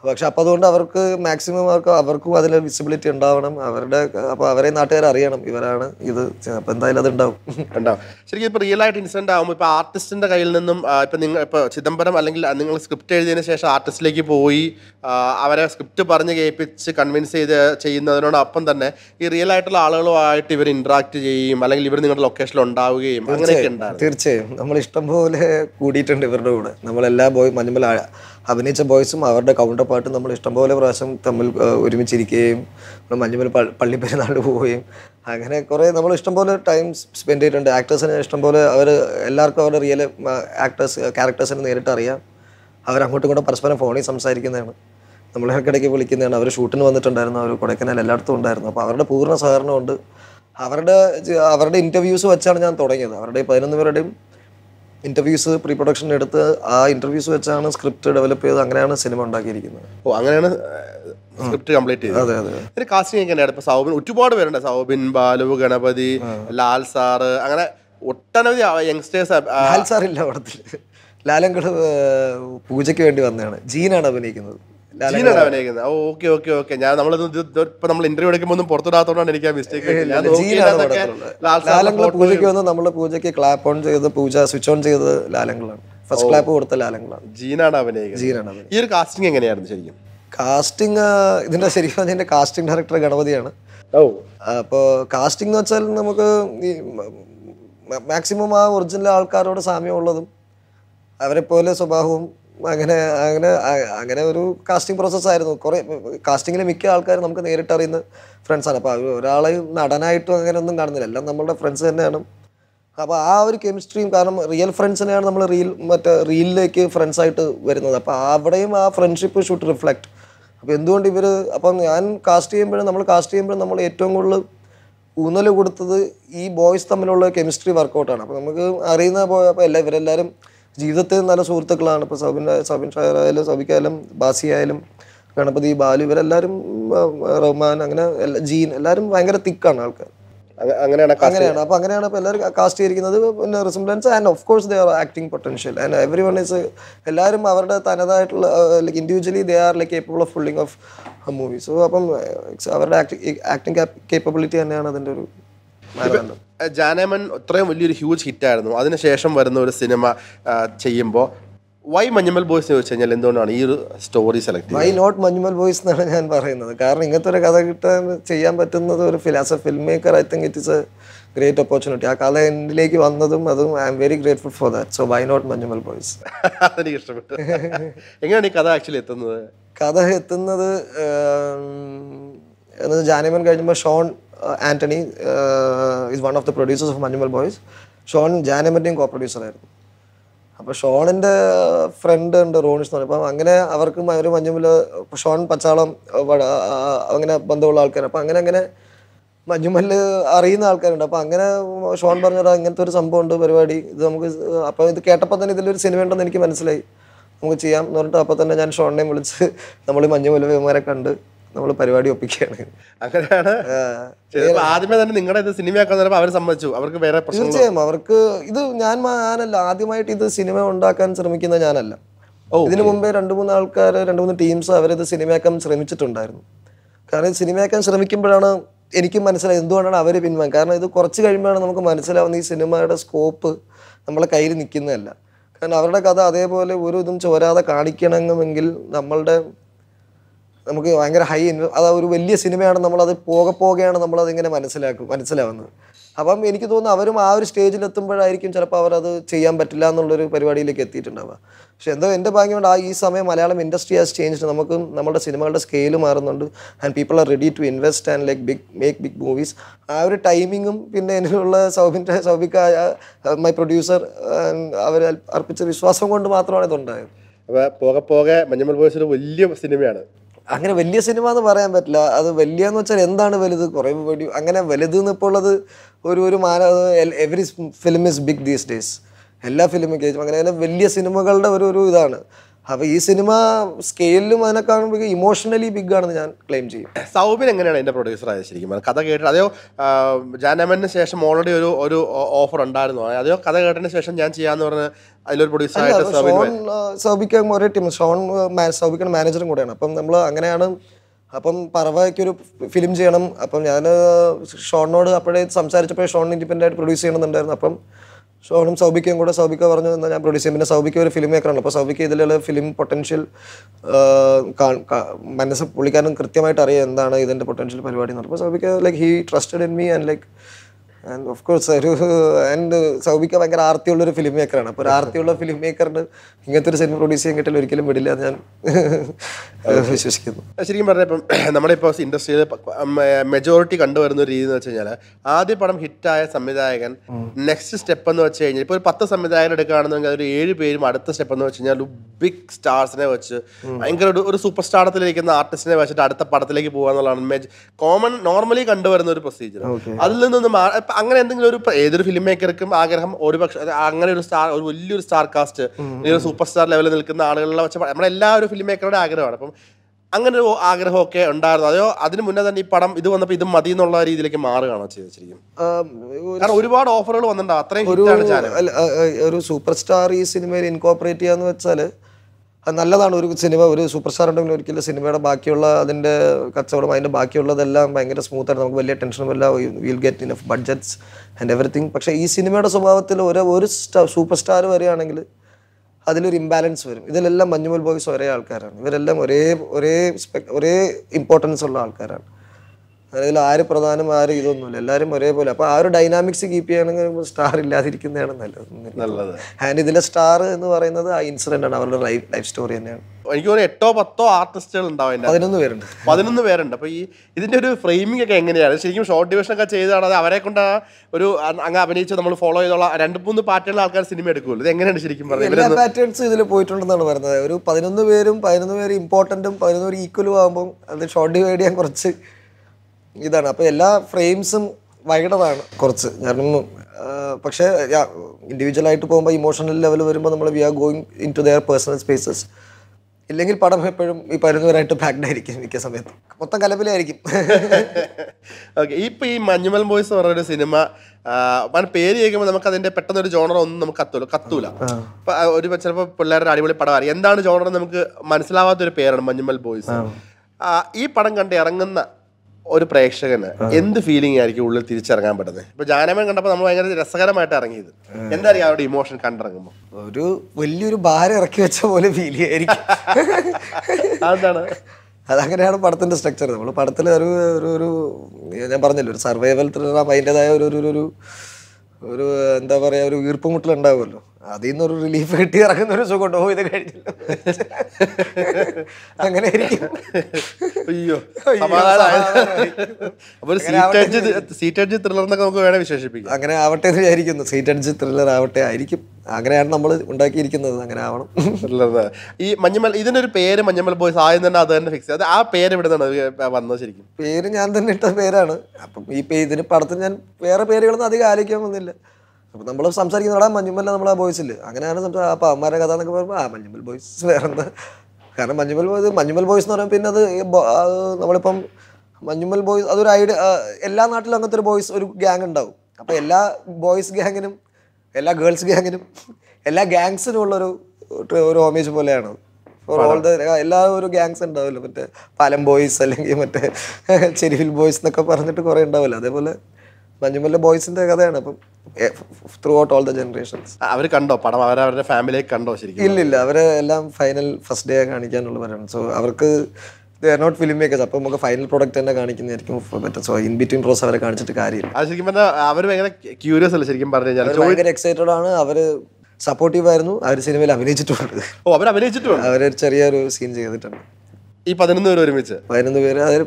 പക്ഷെ അപ്പം അതുകൊണ്ട് അവർക്ക് മാക്സിമം അവർക്ക് അവർക്കും അതിൽ വിസിബിലിറ്റി ഉണ്ടാവണം അവരുടെ അപ്പോൾ അവരെ നാട്ടുകാർ അറിയണം ഇവരാണ് ഇത് അപ്പോൾ എന്തായാലും അത് ഉണ്ടാവും ഉണ്ടാവും ശരിക്കും ഇപ്പോൾ റിയൽ ആയിട്ട് ഇൻസിഡൻറ്റ് ആകുമ്പോൾ ഇപ്പോൾ ആർട്ടിസ്റ്റിൻ്റെ കയ്യിൽ നിന്നും ഇപ്പോൾ നിങ്ങൾ ഇപ്പോൾ ചിദംബരം അല്ലെങ്കിൽ നിങ്ങൾ സ്ക്രിപ്റ്റ് എഴുതിയതിന് ശേഷം ആർട്ടിസ്റ്റിലേക്ക് പോയി അവരെ സ്ക്രിപ്റ്റ് പറഞ്ഞ് കേൾപ്പിച്ച് കൺവിൻസ് ചെയ്ത് ചെയ്യുന്നതിനോടൊപ്പം തന്നെ ഈ റിയൽ ആയിട്ടുള്ള ആളുകളുമായിട്ട് ഇവർ ഇൻട്രാക്ട് ചെയ്യും അല്ലെങ്കിൽ ഇവർ നിങ്ങളുടെ ലൊക്കേഷനിൽ ഉണ്ടാവുകയും അങ്ങനെയൊക്കെ ഉണ്ടാവും തീർച്ചയായും നമ്മൾ ഇഷ്ടം പോലെ കൂടിയിട്ടുണ്ട് ഇവരുടെ കൂടെ നമ്മളെല്ലാം പോയി മഞ്ഞുമല അഭിനയിച്ച ബോയ്സും അവരുടെ കൗണ്ടർ പാർട്ടും നമ്മൾ ഇഷ്ടംപോലെ പ്രാവശ്യം തമ്മിൽ ഒരുമിച്ചിരിക്കുകയും നമ്മൾ മഞ്ഞുമല പള്ളി പെരുന്നാൾ പോവുകയും അങ്ങനെ കുറേ നമ്മൾ ഇഷ്ടംപോലെ ടൈം സ്പെൻഡ് ചെയ്തിട്ടുണ്ട് ആക്ടേഴ്സിനെ ഇഷ്ടംപോലെ അവർ എല്ലാവർക്കും അവരുടെ റിയൽ ആക്ടേഴ്സ് ക്യാരക്ടേഴ്സിനെ നേരിട്ട് അറിയാം അവരങ്ങോട്ടും കൂടെ പരസ്പരം ഫോണിൽ സംസാരിക്കുന്നതാണ് നമ്മൾ ഇടയ്ക്ക് വിളിക്കുന്നതാണ് അവർ ഷൂട്ടിന് വന്നിട്ടുണ്ടായിരുന്നു അവർ കൊടൈക്കനാൽ എല്ലായിടത്തും ഉണ്ടായിരുന്നു അപ്പോൾ അവരുടെ പൂർണ്ണ സഹകരണമുണ്ട് അവരുടെ അവരുടെ ഇൻ്റർവ്യൂസ് വെച്ചാണ് ഞാൻ തുടങ്ങിയത് അവരുടെ പതിനൊന്ന് പേരുടെയും ഇന്റർവ്യൂസ് പ്രീ പ്രൊഡക്ഷൻ എടുത്ത് ആ ഇന്റർവ്യൂസ് വെച്ചാണ് സ്ക്രിപ്റ്റ് ഡെവലപ്പ് ചെയ്ത് അങ്ങനെയാണ് സിനിമ ഉണ്ടാക്കിയിരിക്കുന്നത് ഓ അങ്ങനെയാണ് സ്ക്രിപ്റ്റ് കംപ്ലീറ്റ് ചെയ്തത് അതെ അതെ കാസ്റ്റിംഗ് എങ്ങനെയാണ് ഇപ്പൊ സൗബിൻ ഒരുപാട് പേരുണ്ട് സൗബിൻ ബാലു ഗണപതി ലാൽ സാർ അങ്ങനെ ഒട്ടനവധി യങ്സ്റ്റേഴ്സ് ലാൽ സാർ ഇല്ല പടത്തിൽ ലാലങ്കൾ പൂജയ്ക്ക് വേണ്ടി വന്നതാണ് ജീനാണ് അഭിനയിക്കുന്നത് ജീനാണ് അഭിനയിക്കുന്നത് ഓ ഓക്കെ ഓക്കെ ഓക്കെ ഞാൻ നമ്മൾ ഇപ്പൊ നമ്മൾ ഇന്റർവ്യൂ എടുക്കുമ്പോൾ ഒന്നും പുറത്തിടാത്തോണ്ടാണ് എനിക്ക് ആ മിസ്റ്റേക്ക് പൂജയ്ക്ക് വന്ന് നമ്മൾ പൂജയ്ക്ക് ക്ലാപ്പ് ഓൺ ചെയ്ത് പൂജ സ്വിച്ച് ഓൺ ചെയ്തത് ലാലങ്ങളാണ് ഫസ്റ്റ് ക്ലാപ്പ് കൊടുത്ത ലാലങ്ങളാണ് ജീനാണ് അഭിനയിക്കുന്നത് ജീനാണ് ഈ ഒരു കാസ്റ്റിംഗ് എങ്ങനെയായിരുന്നു ശരിക്കും കാസ്റ്റിംഗ് ഇതിന്റെ ശരിക്കും ഇതിന്റെ കാസ്റ്റിംഗ് ഡയറക്ടർ ഗണപതിയാണ് അപ്പോ കാസ്റ്റിംഗ് എന്ന് വെച്ചാൽ നമുക്ക് ഈ മാക്സിമം ആ ഒറിജിനൽ ആൾക്കാരോട് സാമ്യമുള്ളതും അവരെ പോലെ സ്വഭാവവും അങ്ങനെ അങ്ങനെ അങ്ങനെ ഒരു കാസ്റ്റിംഗ് പ്രോസസ് ആയിരുന്നു കുറേ കാസ്റ്റിങ്ങിലെ മിക്ക ആൾക്കാരും നമുക്ക് നേരിട്ട് അറിയുന്ന ഫ്രണ്ട്സാണ് അപ്പോൾ ഒരാളെ നടനായിട്ടും അങ്ങനെ ഒന്നും കാണുന്നില്ല എല്ലാം നമ്മളുടെ ഫ്രണ്ട്സ് തന്നെയാണ് അപ്പോൾ ആ ഒരു കെമിസ്ട്രിയും കാരണം റിയൽ ഫ്രണ്ട്സിനെയാണ് നമ്മൾ റിയൽ മറ്റേ ഫ്രണ്ട്സ് ഫ്രണ്ട്സായിട്ട് വരുന്നത് അപ്പോൾ അവിടെയും ആ ഫ്രണ്ട്ഷിപ്പ് ഷുഡ് റിഫ്ലക്റ്റ് അപ്പോൾ എന്തുകൊണ്ട് ഇവർ അപ്പം ഞാൻ കാസ്റ്റ് ചെയ്യുമ്പോഴും നമ്മൾ കാസ്റ്റ് ചെയ്യുമ്പോഴും നമ്മൾ ഏറ്റവും കൂടുതൽ ഊന്നൽ കൊടുത്തത് ഈ ബോയ്സ് തമ്മിലുള്ള കെമിസ്ട്രി വർക്കൗട്ടാണ് അപ്പോൾ നമുക്ക് അറിയുന്ന അപ്പോൾ ഇവരെല്ലാവരും ജീവിതത്തിൽ നല്ല സുഹൃത്തുക്കളാണ് ഇപ്പോൾ സബിൻ സബിൻ ഷായാലും സബിക്കായാലും ബാസിയായാലും ഗണപതി ബാലു ഇവരെല്ലാവരും റഹ്മാൻ അങ്ങനെ ജീൻ എല്ലാവരും ഭയങ്കര തിക്കാണ് ആൾക്കാർ അങ്ങനെയാണ് അങ്ങനെയാണ് അപ്പോൾ അങ്ങനെയാണ് ഇപ്പോൾ എല്ലാവരും കാസ്റ്റ് ചെയ്തിരിക്കുന്നത് പിന്നെ resemblance and of course they are acting potential and every one is എല്ലാവരും അവരുടെ തനതായിട്ടുള്ള like individually they are like capable of pulling off movie so അപ്പം അവരുടെ ആക്ടിങ് കേപ്പബിലിറ്റി തന്നെയാണ് അതിൻ്റെ ഒരു മാനദണ്ഡം ജാനമൻ അത്രയും വലിയൊരു ഹ്യൂജ് ഹിറ്റായിരുന്നു അതിനുശേഷം വരുന്ന ഒരു സിനിമ ചെയ്യുമ്പോൾ വൈ മഞ്ഞുമൽ ബോയ്സ് എന്ന് ചോദിച്ചു കഴിഞ്ഞാൽ എന്തുകൊണ്ടാണ് ഈ ഒരു story select why not Manjummel boys എന്നാണ് ഞാൻ പറയുന്നത് കാരണം ഇങ്ങനത്തെ ഒരു കഥ കിട്ടാൻ ചെയ്യാൻ പറ്റുന്നത് ഒരു ഫിലാസ film maker I think it is a great opportunity ആ കഥ എന്നിലേക്ക് വന്നതും അതും I am very grateful for that so why not Manjummel boys എനിക്ക് (laughs) ഇഷ്ടപ്പെട്ടു എങ്ങനെയാണ് ഈ കഥ ആക്ച്വലി എത്തുന്നത് കഥ എത്തുന്നത് എന്ന് വെച്ചാൽ ജാനിമൻ കഴിഞ്ഞപ്പോൾ Shone Antony is one of the producers of Manjummel boys Shone ജാനിമൻ്റെയും കോ പ്രൊഡ്യൂസറായിരുന്നു അപ്പോൾ ഷോണിൻ്റെ ഫ്രണ്ട് ഉണ്ട് റോണിസ് എന്ന് പറഞ്ഞപ്പോൾ അങ്ങനെ അവർക്കും അവർ മഞ്ഞുമൽ ഷോൺ പച്ചാളം അങ്ങനെ ബന്ധമുള്ള ആൾക്കാർ അപ്പോൾ അങ്ങനെ അങ്ങനെ മഞ്ഞുമല്ല് അറിയുന്ന ആൾക്കാരുണ്ട് അപ്പോൾ അങ്ങനെ ഷോൺ പറഞ്ഞത് ഇങ്ങനത്തെ ഒരു സംഭവമുണ്ട് പരിപാടി ഇത് നമുക്ക് അപ്പോൾ ഇത് കേട്ടപ്പോൾ തന്നെ ഇതിലൊരു സിനിമ ഉണ്ടെന്ന് എനിക്ക് മനസ്സിലായി നമുക്ക് ചെയ്യാം എന്ന് പറഞ്ഞിട്ട് അപ്പോൾ തന്നെ ഞാൻ ഷോണിനെയും വിളിച്ച് നമ്മൾ മഞ്ഞുമല ഇവന്മാരെ കണ്ട് നമ്മൾ പരിപാടി ഒപ്പിക്കുകയാണ് അങ്ങനെയാണ് ആദ്യമേ തന്നെ നിങ്ങളുടെ ഇത് സിനിമയാക്കാൻ നേരം അവർ സമ്മതിച്ചു അവർക്ക് വേറെ തീർച്ചയായും അവർക്ക് ഇത് ഞാൻ ഞാനല്ല ആദ്യമായിട്ട് ഇത് സിനിമ ഉണ്ടാക്കാൻ ശ്രമിക്കുന്ന ഞാനല്ല ഇതിനു മുമ്പേ രണ്ട് മൂന്ന് ആൾക്കാർ രണ്ട് മൂന്ന് ടീംസ് ഇത് സിനിമയാക്കാൻ ശ്രമിച്ചിട്ടുണ്ടായിരുന്നു കാരണം സിനിമയാക്കാൻ ശ്രമിക്കുമ്പോഴാണ് എനിക്ക് മനസ്സിലായി എന്തുകൊണ്ടാണ് അവർ പിൻവാൻ കാരണം ഇത് കുറച്ച് കഴിയുമ്പോഴാണ് നമുക്ക് മനസ്സിലാവുന്ന ഈ സിനിമയുടെ സ്കോപ്പ് നമ്മളെ കയ്യിൽ നിൽക്കുന്നതല്ല കാരണം അവരുടെ കഥ അതേപോലെ ഒരു ഇതും ചോരാതെ കാണിക്കണമെങ്കിൽ നമ്മളുടെ നമുക്ക് ഭയങ്കര ഹൈ അത് ഒരു വലിയ സിനിമയാണ് നമ്മളത് പോകെ പോകെയാണ് നമ്മളതിങ്ങനെ മനസ്സിലാക്കും മനസ്സിലാവുന്നത് അപ്പം എനിക്ക് തോന്നുന്നു അവരും ആ ഒരു സ്റ്റേജിൽ എത്തുമ്പോഴായിരിക്കും ചിലപ്പോൾ അവരത് ചെയ്യാൻ പറ്റില്ല എന്നുള്ളൊരു പരിപാടിയിലേക്ക് എത്തിയിട്ടുണ്ടാവുക പക്ഷെ എന്തോ എൻ്റെ ഭാഗ്യം കൊണ്ട് ആ ഈ സമയം മലയാളം ഇൻഡസ്ട്രി ഹാസ് ചേഞ്ച് നമുക്ക് നമ്മുടെ സിനിമകളുടെ സ്കെയിൽ മാറുന്നുണ്ട് and people are ready to invest and like big make big movies ആ ഒരു ടൈമിങ്ങും പിന്നെ എന്നുള്ള സൗബിൻ്റെ സൗബിക്ക മൈ പ്രൊഡ്യൂസർ അവർ അർപ്പിച്ച വിശ്വാസം കൊണ്ട് മാത്രമാണ് ഇതുണ്ടായത് അപ്പോൾ പോകെ പോകെ മഞ്ഞമ്മൾ ബോയ്സ് ഒരു വലിയ സിനിമയാണ് അങ്ങനെ വലിയ സിനിമ എന്ന് പറയാൻ പറ്റില്ല അത് വലിയ എന്ന് വെച്ചാൽ എന്താണ് വലുത് കുറേ പേടി അങ്ങനെ വലുത് എന്നിപ്പോൾ ഉള്ളത് ഒരു ഒരു മാന every film is big these days എല്ലാ ഫിലിമും കേൾക്കും അങ്ങനെ അങ്ങനെ വലിയ സിനിമകളുടെ ഒരു ഒരു ഇതാണ് അപ്പൊ ഈ സിനിമ സ്കെയിലും അതിനെ കാണുമ്പോൾ ഇമോഷണലി ബിഗ് ആണെന്ന് ഞാൻ ക്ലെയിം ചെയ്യും സൗബിൻ എങ്ങനെയാണ് എന്റെ പ്രൊഡ്യൂസർ ആയത് ശരിക്കും കഥ കേട്ടിട്ട് അതെയോ ജാനമന് ശേഷം ഓൾറെഡി ഒരു ഒരു ഓഫർ ഉണ്ടായിരുന്നു അതെയോ കഥ കേട്ടതിന് ശേഷം ഞാൻ ചെയ്യാന്ന് പറഞ്ഞ അതിലൊരു പ്രൊഡ്യൂസർ ആയിട്ട് സൗബിക്ക് ഒരേ ടീം ഷോൺ സൗബിക്കാണ് മാനേജറും കൂടെയാണ് അപ്പം നമ്മൾ അങ്ങനെയാണ് അപ്പം ഒരു ഫിലിം ചെയ്യണം അപ്പം ഞാൻ ഷോണിനോട് അപ്പോഴേ സംസാരിച്ചപ്പോഴേ ഷോൺ ഇൻഡിപെൻഡൻ്റ് ആയിട്ട് പ്രൊഡ്യൂസ് ചെയ്യണമെന്നുണ്ടായിരുന്നു അപ്പം ഷോണും സൗബിക്കയും കൂടെ സൗബിക്ക പറഞ്ഞു എന്നാൽ ഞാൻ പ്രൊഡ്യൂസ് ചെയ്യും പിന്നെ സൗബിക്ക ഒരു ഫിലിം മേക്കറാണ് അപ്പോൾ സൗബിക്ക ഇതിലുള്ള ഫിലിം പൊട്ടൻഷ്യൽ മനസ്സ് പുള്ളിക്കാരൻ കൃത്യമായിട്ട് അറിയാം എന്താണ് ഇതിൻ്റെ പൊട്ടൻഷ്യൽ പരിപാടി എന്നുള്ളത് അപ്പോൾ സൗബിക്ക like he trusted in me and like and of course ഒരു ആൻഡ് സൗബിക്ക് ഭയങ്കര ആർത്തിയുള്ള ഒരു ഫിലിം മേക്കറാണ് അപ്പോൾ ഒരു ആർത്തിയുള്ള ഫിലിം മേക്കറിന് ഇങ്ങനത്തെ ഒരു സിനിമ പ്രൊഡ്യൂസ് ചെയ്യാൻ കിട്ടിയാൽ ഒരിക്കലും വിടില്ല എന്ന് ഞാൻ വിശ്വസിക്കുന്നു ശരിക്കും പറഞ്ഞാൽ ഇപ്പം നമ്മളിപ്പോൾ ഇൻഡസ്ട്രിയിൽ മെജോറിറ്റി കണ്ടുവരുന്ന രീതി എന്ന് വെച്ച് കഴിഞ്ഞാൽ ആദ്യ പടം ഹിറ്റായ സംവിധായകൻ നെക്സ്റ്റ് സ്റ്റെപ്പ് എന്ന് വെച്ച് കഴിഞ്ഞാൽ ഇപ്പോൾ ഒരു പത്ത് സംവിധായകൻ എടുക്കുകയാണെന്നുണ്ടെങ്കിൽ അതൊരു ഏഴ് പേരും അടുത്ത സ്റ്റെപ്പ് എന്ന് വെച്ച് കഴിഞ്ഞാൽ ബിഗ് സ്റ്റാർസിനെ വെച്ച് ഭയങ്കര ഒരു സൂപ്പർ സ്റ്റാർത്തിലിരിക്കുന്ന ആർട്ടിസ്റ്റിനെ വെച്ചിട്ട് അടുത്ത പടത്തിലേക്ക് പോകുക എന്നുള്ളതാണ് മെജ് കോമൺ നോർമലി കണ്ടുവരുന്ന ഒരു പ്രൊസീജിയർ അതിൽ നിന്നൊന്നും അപ്പൊ അങ്ങനെ എന്തെങ്കിലും ഒരു ഏതൊരു ഫിലിം മേക്കർക്കും ആഗ്രഹം ഒരു പക്ഷേ അങ്ങനെ ഒരു സ്റ്റാർ ഒരു വലിയൊരു സ്റ്റാർ കാസ്റ്റ് ഒരു സൂപ്പർ സ്റ്റാർ ലെവലിൽ നിൽക്കുന്ന ആളുകളുടെ വെച്ച നമ്മുടെ എല്ലാ ഒരു ഫിലിം മേക്കറുടെ ആഗ്രഹമാണ് അപ്പം അങ്ങനെ ഒരു ആഗ്രഹമൊക്കെ ഉണ്ടായിരുന്നു അതോ അതിന് മുന്നേ തന്നെ ഈ പടം ഇത് വന്നപ്പോൾ ഇത് മതി എന്നുള്ള രീതിയിലേക്ക് മാറുകയാണോ ചെയ്തിരിക്കും കാരണം ഒരുപാട് ഓഫറുകൾ വന്നിട്ടുണ്ടാവും അത്രയും ഒരു സൂപ്പർ സ്റ്റാർ ഈ സിനിമയിൽ ഇൻകോപ്പറേറ്റ് ചെയ്യാന്ന് വെച്ചാൽ അത് നല്ലതാണ് ഒരു സിനിമ ഒരു സൂപ്പർ സ്റ്റാർ ഉണ്ടെങ്കിൽ ഒരിക്കലും സിനിമയുടെ ബാക്കിയുള്ള അതിൻ്റെ കച്ചവടം അതിൻ്റെ ബാക്കിയുള്ളതെല്ലാം ഭയങ്കര സ്മൂത്തായിട്ട് നമുക്ക് വലിയ ടെൻഷനുമില്ല will get F budgets and everything പക്ഷേ ഈ സിനിമയുടെ സ്വഭാവത്തിൽ ഒരു ഒരു സൂപ്പർ സ്റ്റാർ വരികയാണെങ്കിൽ അതിലൊരു ഇംബാലൻസ് വരും ഇതിലെല്ലാം മഞ്ഞുമൽ ബോയ്സ് ഒരേ ആൾക്കാരാണ് ഇവരെല്ലാം ഒരേ ഒരേ ഒരേ ഇമ്പോർട്ടൻസ് ഉള്ള ആൾക്കാരാണ് അതിൽ ആര് പ്രധാനം ആര് ഇതൊന്നുമില്ല എല്ലാവരും ഒരേപോലെ അപ്പോൾ ആ ഒരു ഡൈനാമിക്സ് കീപ്പ് ചെയ്യണമെങ്കിൽ സ്റ്റാർ ഇല്ലാതിരിക്കുന്നതാണ് നല്ലത് നല്ലത് ആൻഡ് ഇതിലെ സ്റ്റാർ എന്ന് പറയുന്നത് ആ ഇൻസിഡന്റ് ആണ് അവരുടെ ലൈഫ് ലൈഫ് സ്റ്റോറി തന്നെയാണ് എനിക്ക് ഒരു എട്ടോ പത്തോ ആർട്ടിസ്റ്റുകൾ ഉണ്ടാവും പതിനൊന്ന് പേരുണ്ട് പതിനൊന്ന് പേരുണ്ട് അപ്പോൾ ഈ ഇതിന്റെ ഒരു ഫ്രെയിമിംഗ് ഒക്കെ എങ്ങനെയാണ് ശരിക്കും ഷോർട്ട് ഡിവിഷൻ ഒക്കെ ചെയ്താണ് അത് അവരെ കൊണ്ട് ഒരു അങ്ങ് അഭിനയിച്ച് നമ്മൾ ഫോളോ ചെയ്തോളാം രണ്ട് മൂന്ന് പാറ്റേണിൽ ആൾക്കാർ സിനിമ എടുക്കുമല്ലോ ഇത് എങ്ങനെയാണ് ശരിക്കും പറയുന്നത് പാറ്റേൺസ് ഇതിൽ പോയിട്ടുണ്ടെന്നാണ് പറയുന്നത് ഒരു പതിനൊന്ന് പേരും പതിനൊന്ന് പേര് ഇമ്പോർട്ടന്റും പതിനൊന്ന് പേര് ഈക്വലും ആകുമ്പോൾ അത് ഷോർട്ട് ഡിവൈഡ് ചെയ്യാൻ കുറച്ച് ഇതാണ് അപ്പോൾ എല്ലാ ഫ്രെയിംസും വൈകിടതാണ് കുറച്ച് കാരണം പക്ഷേ ഇൻഡിവിജ്വലായിട്ട് പോകുമ്പോൾ ഇമോഷണൽ ലെവൽ വരുമ്പോൾ നമ്മൾ we are going in to their personal spaces ഇല്ലെങ്കിൽ പടം എപ്പോഴും ഈ പരുന്നവരായിട്ട് പാക്ഡ് ആയിരിക്കും മിക്ക സമയത്ത് മൊത്തം കലപ്പിലായിരിക്കും ഓക്കെ (laughs) ഇപ്പം ഈ മഞ്ഞുമൽ ബോയ്സ് പറഞ്ഞൊരു സിനിമ പേര് കേൾക്കുമ്പോൾ നമുക്ക് അതിന്റെ പെട്ടെന്ന് ഒരു ജോണർ ഒന്നും നമുക്ക് കത്തൂല കത്തൂല ഒരു ചിലപ്പോൾ പിള്ളേരുടെ അടിപൊളി പടം അറിയാം എന്താണ് ജോണർ നമുക്ക് മനസ്സിലാവാത്ത ഒരു പേരാണ് മഞ്ഞുമൽ ബോയ്സ് ഈ പടം കണ്ട് ഇറങ്ങുന്ന ഒരു പ്രേക്ഷകന് എന്ത് ഫീലിംഗ് ആയിരിക്കും ഉള്ളിൽ തിരിച്ചിറങ്ങാൻ പറ്റുന്നത് ഇപ്പൊ ജാനമൻ കണ്ടപ്പോൾ നമ്മൾ ഭയങ്കര രസകരമായിട്ട് ഇറങ്ങിയത് എന്തായിരിക്കും അവരുടെ ഇമോഷൻ കണ്ടിറങ്ങുമ്പോൾ ഒരു വലിയൊരു ഭാരം ഇറക്കി വെച്ച പോലെ ഫീൽ ചെയ്യായിരിക്കും (laughs) അതാണ് അതങ്ങനെയാണ് പടത്തിന്റെ സ്ട്രക്ചർ നമ്മൾ പടത്തിൽ ഒരു ഒരു ഒരു ഞാൻ പറഞ്ഞല്ലോ ഒരു സർവൈവൽ ത്രില്ലർ അപ്പം അതിൻ്റെതായ ഒരു ഒരു ഒരു എന്താ പറയുക ഒരു ഈർപ്പുമുട്ടൽ ഉണ്ടാവുമല്ലോ അതിൽ നിന്നൊരു റിലീഫ് കിട്ടി ഇറങ്ങുന്ന ഒരു സുഖം ഓ ഇത് കഴിഞ്ഞില്ല അങ്ങനെ സീറ്റ് ത്രില്ലർ നമുക്ക് വിശേഷിപ്പിക്കാം അങ്ങനെ ആവട്ടെ എന്ന് വിചാരിക്കുന്നു സീറ്റ് അടിച്ച് ത്രില്ലർ ആവട്ടെ ആയിരിക്കും അങ്ങനെയാണ് നമ്മൾ ഉണ്ടാക്കിയിരിക്കുന്നത് അങ്ങനെ ആവണം ഈ മഞ്ഞമൽ ഇതിനൊരു പേര് മഞ്ഞമൽ ബോയ്സ് ആദ്യം തന്നെ അത് തന്നെ ഫിക്സ് അത് ആ പേര് ഇവിടെ വന്നത് ശരിക്കും പേര് ഞാൻ തന്നെ ഇട്ട പേരാണ് അപ്പം ഈ ഇതിന് പടത്തിന് ഞാൻ വേറെ പേരുകളൊന്നും അധികം ആലോചിക്കാൻ വന്നില്ല അപ്പം നമ്മൾ സംസാരിക്കുന്നതാ മഞ്ഞുമല്ല നമ്മൾ ബോയ്സിൽ അങ്ങനെയാണ് സംസാരിക്കുക അപ്പം അമ്മമാരെ കഥ എന്നൊക്കെ പറയുമ്പോൾ ആ മഞ്ഞുമൽ ബോയ്സ് വേറെ കാരണം മഞ്ഞുമൽ ബോയ്സ് മഞ്ഞുമൽ ബോയ്സ് എന്ന് പറയുമ്പോൾ പിന്നെ അത് നമ്മളിപ്പം മഞ്ഞുമൽ ബോയ്സ് അതൊരു ഐഡിയ എല്ലാ നാട്ടിലും അങ്ങനത്തെ ഒരു ബോയ്സ് ഒരു ഗ്യാങ് ഉണ്ടാവും അപ്പോൾ എല്ലാ ബോയ്സ് ഗ്യാങ്ങിനും എല്ലാ ഗേൾസ് ഗ്യാങ്ങിനും എല്ലാ ഗ്യാങ്സിനും ഉള്ളൊരു ഒരു ഹോമേജ് പോലെയാണ് ഓൾ ദ എല്ലാ ഒരു ഗ്യാങ്സ് ഉണ്ടാവില്ല മറ്റേ പാലം ബോയ്സ് അല്ലെങ്കിൽ മറ്റേ ചെരിഫിൽ ബോയ്സ് എന്നൊക്കെ പറഞ്ഞിട്ട് കുറെ ഉണ്ടാവില്ല അതേപോലെ മഞ്ഞുമല്ല ബോയ്സിന്റെ കഥയാണ് അപ്പം throughout all the generations അവർ കണ്ടോ പടം അവരവരുടെ അവരുടെ കണ്ടോ ശരിക്കും ഇല്ല ഇല്ല അവരെ എല്ലാം ഫൈനൽ ഫസ്റ്റ് ഡേ കാണിക്കാനുള്ളവരാണ് സോ അവർക്ക് ദേ നോട്ട് ഫിലിം മേക്കേഴ്സ് അപ്പം നമുക്ക് ഫൈനൽ പ്രോഡക്റ്റ് തന്നെ കാണിക്കുന്നതായിരിക്കും better so in between process അവരെ കാണിച്ചിട്ട് കാര്യമില്ല അത് ശരിക്കും പറഞ്ഞാൽ അവർ ഭയങ്കര ക്യൂരിയസ് അല്ല ശരിക്കും പറഞ്ഞു കഴിഞ്ഞാൽ ഭയങ്കര എക്സൈറ്റഡ് ആണ് അവർ സപ്പോർട്ടീവ് ആയിരുന്നു അവർ സിനിമയിൽ അഭിനയിച്ചിട്ടുണ്ട് ഓ അവർ അഭിനയിച്ചിട്ടുണ്ട് അവർ ചെറിയൊരു സീൻ ചെയ്തിട്ടുണ്ട് ഈ പതിനൊന്ന് പേര് ഒരുമിച്ച് പതിനൊന്ന് പേര് അതിൽ